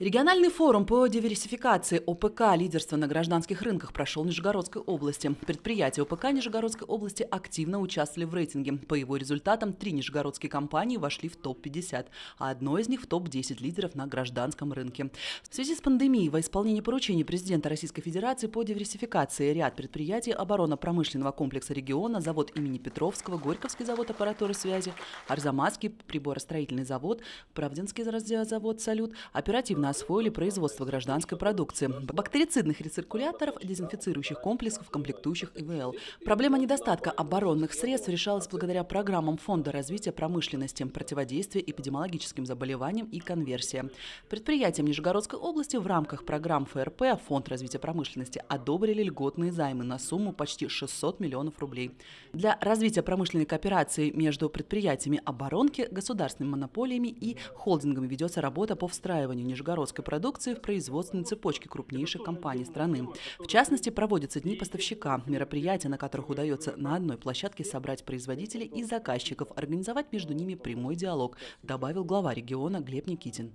Региональный форум по диверсификации ОПК «Лидерство на гражданских рынках» прошел в Нижегородской области. Предприятия ОПК Нижегородской области активно участвовали в рейтинге. По его результатам три нижегородские компании вошли в топ-50, а одно из них в топ-10 лидеров на гражданском рынке. В связи с пандемией во исполнение поручений президента Российской Федерации по диверсификации ряд предприятий оборонно-промышленного комплекса региона, завод имени Петровского, Горьковский завод аппаратуры связи, Арзамасский приборостроительный завод, Правдинский завод «Салют», оперативно активно освоили производство гражданской продукции, бактерицидных рециркуляторов, дезинфицирующих комплексов, комплектующих ИВЛ. Проблема недостатка оборонных средств решалась благодаря программам Фонда развития промышленности, противодействия эпидемиологическим заболеваниям и конверсия. Предприятиям Нижегородской области в рамках программ ФРП Фонд развития промышленности одобрили льготные займы на сумму почти 600 миллионов рублей. Для развития промышленной кооперации между предприятиями оборонки, государственными монополиями и холдингами ведется работа по встраиванию Нижегородской нижегородской продукции в производственной цепочке крупнейших компаний страны. В частности, проводятся дни поставщика, мероприятия, на которых удается на одной площадке собрать производителей и заказчиков, организовать между ними прямой диалог, добавил глава региона Глеб Никитин.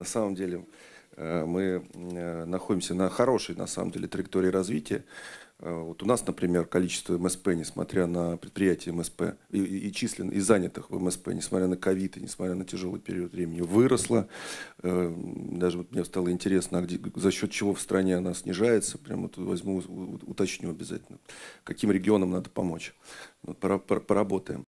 На самом деле Э, мы э, находимся на хорошей, на самом деле, траектории развития. Э, вот у нас, например, количество МСП, несмотря на предприятия МСП и, и, и числен, и занятых в МСП, несмотря на ковид и несмотря на тяжелый период времени, выросло. Даже вот мне стало интересно, а где, за счет чего в стране она снижается. Прямо вот возьму, уточню обязательно, каким регионам надо помочь. Вот, поработаем.